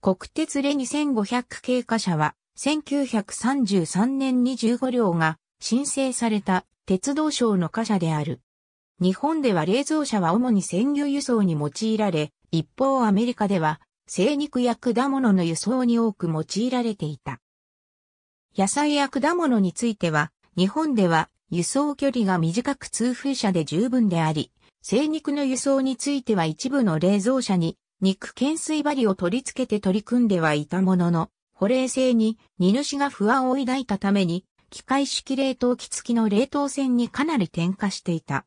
国鉄レ2500系貨車は、1933年に15両が申請された鉄道省の貨車である。日本では冷蔵車は主に鮮魚輸送に用いられ、一方アメリカでは生肉や果物の輸送に多く用いられていた。野菜や果物については、日本では輸送距離が短く通風車で十分であり、生肉の輸送については一部の冷蔵車に肉懸垂針を取り付けて取り組んではいたものの、保冷性に荷主が不安を抱いたために、機械式冷凍機付きの冷凍船にかなり転化していた。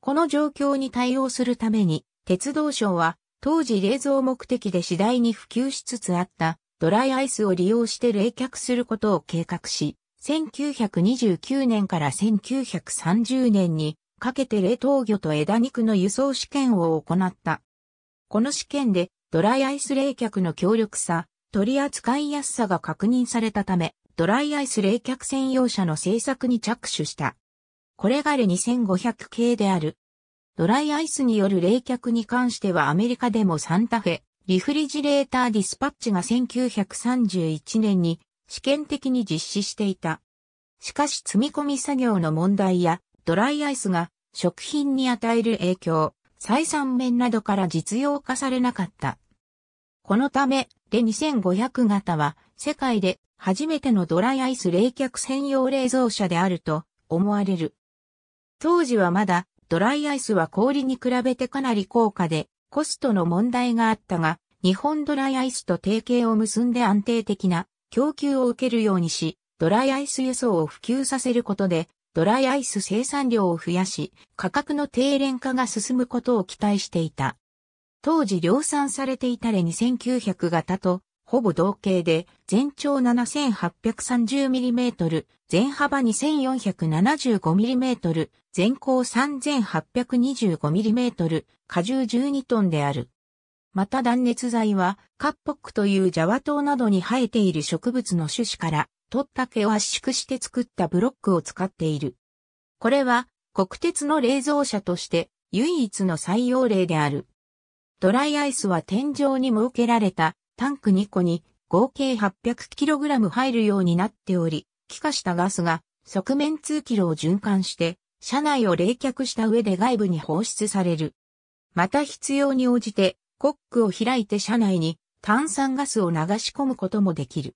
この状況に対応するために、鉄道省は当時冷蔵目的で次第に普及しつつあったドライアイスを利用して冷却することを計画し、1929年から1930年にかけて冷凍魚と枝肉の輸送試験を行った。この試験でドライアイス冷却の強力さ、取り扱いやすさが確認されたため、ドライアイス冷却専用車の製作に着手した。これがレ2500系である。ドライアイスによる冷却に関してはアメリカでもサンタフェ、リフリジレーターディスパッチが1931年に試験的に実施していた。しかし積み込み作業の問題やドライアイスが食品に与える影響、採算面などから実用化されなかった。このため、レ2500型は世界で初めてのドライアイス冷却専用冷蔵車であると思われる。当時はまだドライアイスは氷に比べてかなり高価でコストの問題があったが、日本ドライアイスと提携を結んで安定的な供給を受けるようにし、ドライアイス輸送を普及させることでドライアイス生産量を増やし、価格の低廉化が進むことを期待していた。当時量産されていたレ2900型と、ほぼ同型で、全長 7830mm、全幅 2475mm、全高 3825mm、荷重12トンである。また断熱材は、カッポックというジャワ島などに生えている植物の種子から取った毛を圧縮して作ったブロックを使っている。これは国鉄の冷蔵車として唯一の採用例である。ドライアイスは天井に設けられたタンク2個に合計 800kg 入るようになっており、気化したガスが側面通気路を循環して車内を冷却した上で外部に放出される。また必要に応じてコックを開いて車内に炭酸ガスを流し込むこともできる。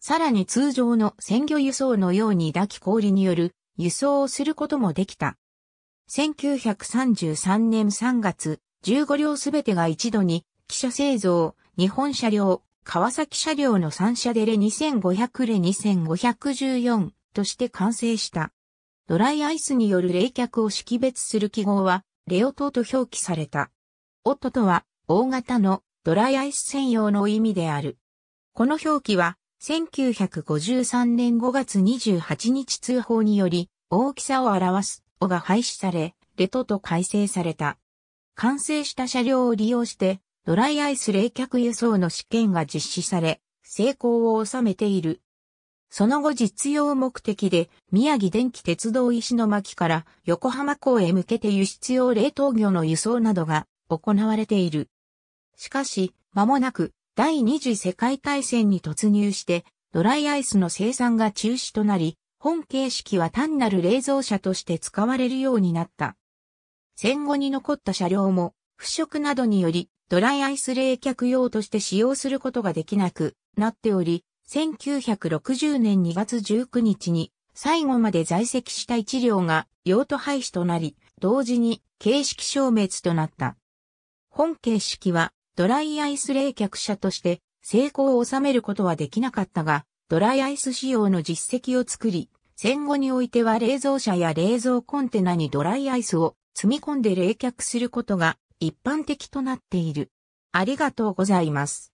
さらに通常の鮮魚輸送のように抱き氷による輸送をすることもできた。1933年3月、15両すべてが一度に、汽車製造、日本車両、川崎車両の3車でレ2500レ2514として完成した。ドライアイスによる冷却を識別する記号は、レオトと表記された。オットとは、大型のドライアイス専用の意味である。この表記は、1953年5月28日通報により、大きさを表す、おが廃止され、レトと改正された。完成した車両を利用して、ドライアイス冷却輸送の試験が実施され、成功を収めている。その後実用目的で宮城電気鉄道石巻から横浜港へ向けて輸出用冷凍魚の輸送などが行われている。しかし、間もなく第二次世界大戦に突入して、ドライアイスの生産が中止となり、本形式は単なる冷蔵車として使われるようになった。戦後に残った車両も、腐食などにより、ドライアイス冷却用として使用することができなくなっており、1960年2月19日に最後まで在籍した一両が用途廃止となり、同時に形式消滅となった。本形式はドライアイス冷却車として成功を収めることはできなかったが、ドライアイス仕様の実績を作り、戦後においては冷蔵車や冷蔵コンテナにドライアイスを積み込んで冷却することが一般的となっている。ありがとうございます。